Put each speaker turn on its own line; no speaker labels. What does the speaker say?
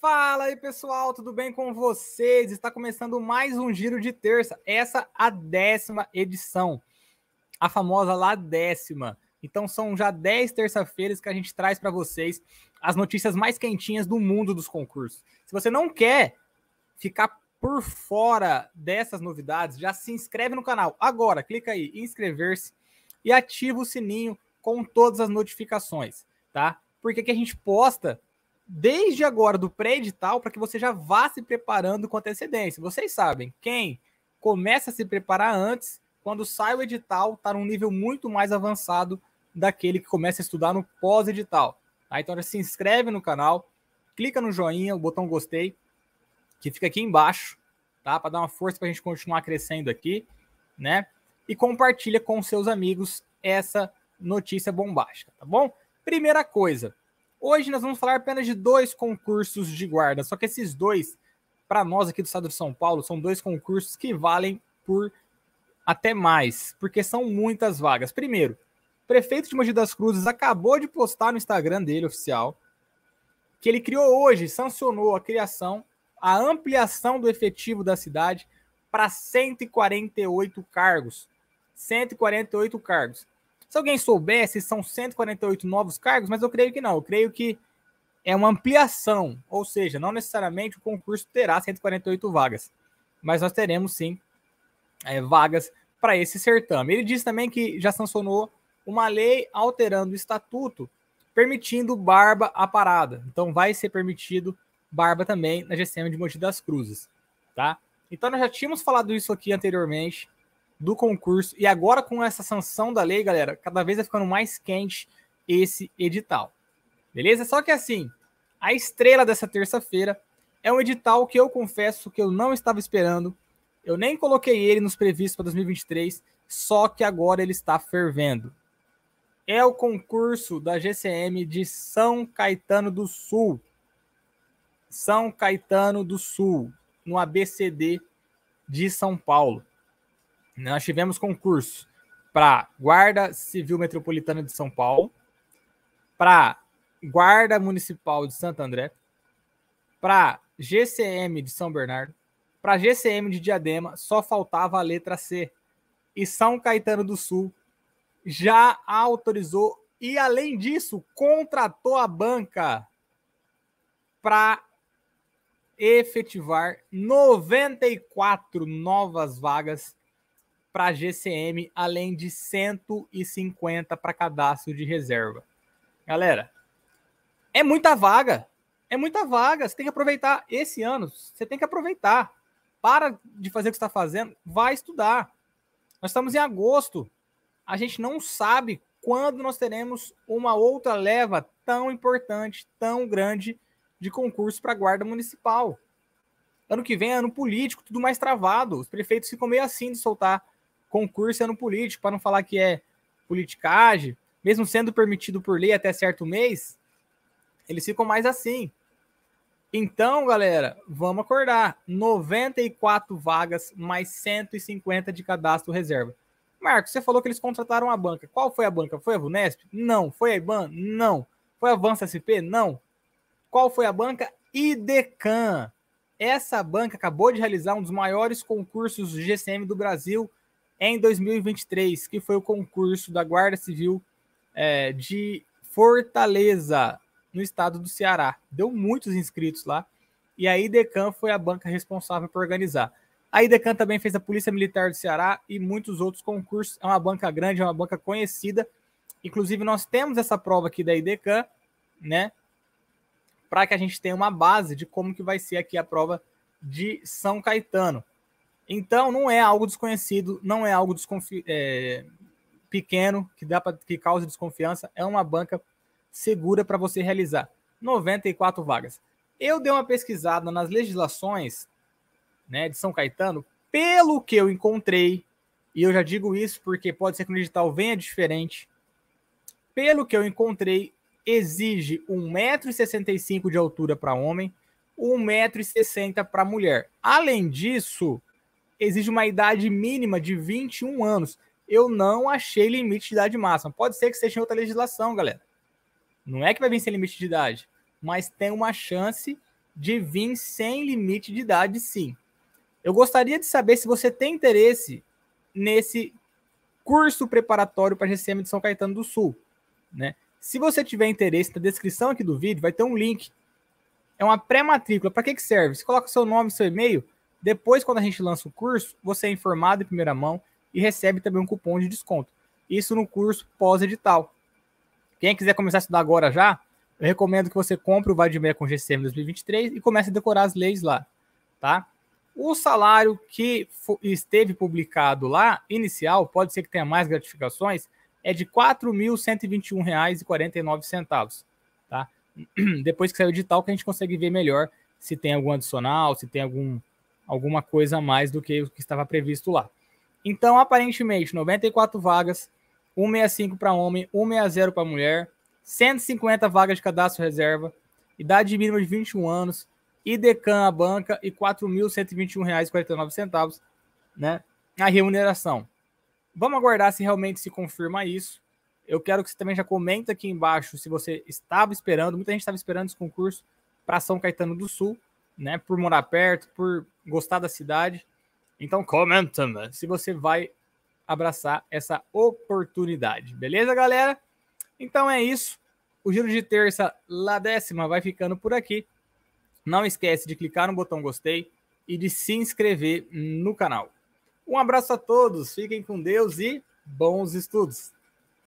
Fala aí pessoal, tudo bem com vocês? Está começando mais um giro de terça, essa a décima edição, a famosa lá décima. Então são já 10 terça-feiras que a gente traz para vocês as notícias mais quentinhas do mundo dos concursos. Se você não quer ficar por fora dessas novidades, já se inscreve no canal agora, clica aí inscrever-se e ativa o sininho com todas as notificações, tá? Porque que a gente posta desde agora do pré-edital para que você já vá se preparando com antecedência. Vocês sabem, quem começa a se preparar antes, quando sai o edital, está num nível muito mais avançado daquele que começa a estudar no pós-edital. Tá? Então, se inscreve no canal, clica no joinha, o botão gostei, que fica aqui embaixo, tá? Para dar uma força para a gente continuar crescendo aqui, né? E compartilha com seus amigos essa notícia bombástica, tá bom? Primeira coisa, Hoje nós vamos falar apenas de dois concursos de guarda, só que esses dois, para nós aqui do estado de São Paulo, são dois concursos que valem por até mais, porque são muitas vagas. Primeiro, prefeito de Mogi das Cruzes acabou de postar no Instagram dele oficial que ele criou hoje, sancionou a criação, a ampliação do efetivo da cidade para 148 cargos. 148 cargos. Se alguém soubesse, são 148 novos cargos, mas eu creio que não. Eu creio que é uma ampliação, ou seja, não necessariamente o concurso terá 148 vagas, mas nós teremos sim é, vagas para esse certame. Ele diz também que já sancionou uma lei alterando o estatuto, permitindo barba à parada. Então vai ser permitido barba também na GCM de Monte das Cruzes, tá? Então nós já tínhamos falado isso aqui anteriormente do concurso. E agora, com essa sanção da lei, galera, cada vez vai ficando mais quente esse edital. Beleza? Só que assim, a estrela dessa terça-feira é um edital que eu confesso que eu não estava esperando. Eu nem coloquei ele nos previstos para 2023, só que agora ele está fervendo. É o concurso da GCM de São Caetano do Sul. São Caetano do Sul, no ABCD de São Paulo. Nós tivemos concurso para Guarda Civil Metropolitana de São Paulo, para Guarda Municipal de Santo André, para GCM de São Bernardo, para GCM de Diadema, só faltava a letra C. E São Caetano do Sul já autorizou e, além disso, contratou a banca para efetivar 94 novas vagas para a GCM, além de 150 para cadastro de reserva. Galera, é muita vaga. É muita vaga. Você tem que aproveitar esse ano. Você tem que aproveitar. Para de fazer o que está fazendo. Vai estudar. Nós estamos em agosto. A gente não sabe quando nós teremos uma outra leva tão importante, tão grande de concurso para a Guarda Municipal. Ano que vem é ano político, tudo mais travado. Os prefeitos ficam meio assim de soltar concurso ano é político, para não falar que é politicagem, mesmo sendo permitido por lei até certo mês, eles ficam mais assim. Então, galera, vamos acordar. 94 vagas mais 150 de cadastro reserva. Marcos, você falou que eles contrataram a banca. Qual foi a banca? Foi a Vunesp? Não. Foi a IBAN? Não. Foi a Avança SP? Não. Qual foi a banca? IDECAN. Essa banca acabou de realizar um dos maiores concursos GCM do Brasil em 2023, que foi o concurso da Guarda Civil é, de Fortaleza, no estado do Ceará. Deu muitos inscritos lá. E a IDECAM foi a banca responsável por organizar. A IDECAM também fez a Polícia Militar do Ceará e muitos outros concursos. É uma banca grande, é uma banca conhecida. Inclusive, nós temos essa prova aqui da IDECAM, né? Para que a gente tenha uma base de como que vai ser aqui a prova de São Caetano. Então, não é algo desconhecido, não é algo desconfi é, pequeno que dá que cause desconfiança. É uma banca segura para você realizar. 94 vagas. Eu dei uma pesquisada nas legislações né, de São Caetano, pelo que eu encontrei, e eu já digo isso porque pode ser que no digital venha diferente. Pelo que eu encontrei, exige 1,65m de altura para homem, 1,60m para mulher. Além disso, exige uma idade mínima de 21 anos. Eu não achei limite de idade máxima. Pode ser que seja em outra legislação, galera. Não é que vai vir sem limite de idade, mas tem uma chance de vir sem limite de idade, sim. Eu gostaria de saber se você tem interesse nesse curso preparatório para GCM de São Caetano do Sul, né? Se você tiver interesse, na descrição aqui do vídeo vai ter um link. É uma pré-matrícula. Para que, que serve? Você coloca seu nome, seu e-mail, depois, quando a gente lança o curso, você é informado em primeira mão e recebe também um cupom de desconto. Isso no curso pós-edital. Quem quiser começar a estudar agora já, eu recomendo que você compre o Vadimeia com GCM 2023 e comece a decorar as leis lá, tá? O salário que esteve publicado lá, inicial, pode ser que tenha mais gratificações, é de R$ 4.121,49, tá? Depois que sair o edital que a gente consegue ver melhor se tem algum adicional, se tem algum alguma coisa a mais do que o que estava previsto lá. Então, aparentemente, 94 vagas, 165 para homem, 160 para mulher, 150 vagas de cadastro reserva, idade mínima de 21 anos, IDECAM à banca e R$ 4.121,49, né? A remuneração. Vamos aguardar se realmente se confirma isso. Eu quero que você também já comenta aqui embaixo se você estava esperando, muita gente estava esperando esse concurso para São Caetano do Sul né? Por morar perto, por gostar da cidade. Então comenta se você vai abraçar essa oportunidade. Beleza, galera? Então é isso. O giro de terça, lá décima, vai ficando por aqui. Não esquece de clicar no botão gostei e de se inscrever no canal. Um abraço a todos, fiquem com Deus e bons estudos!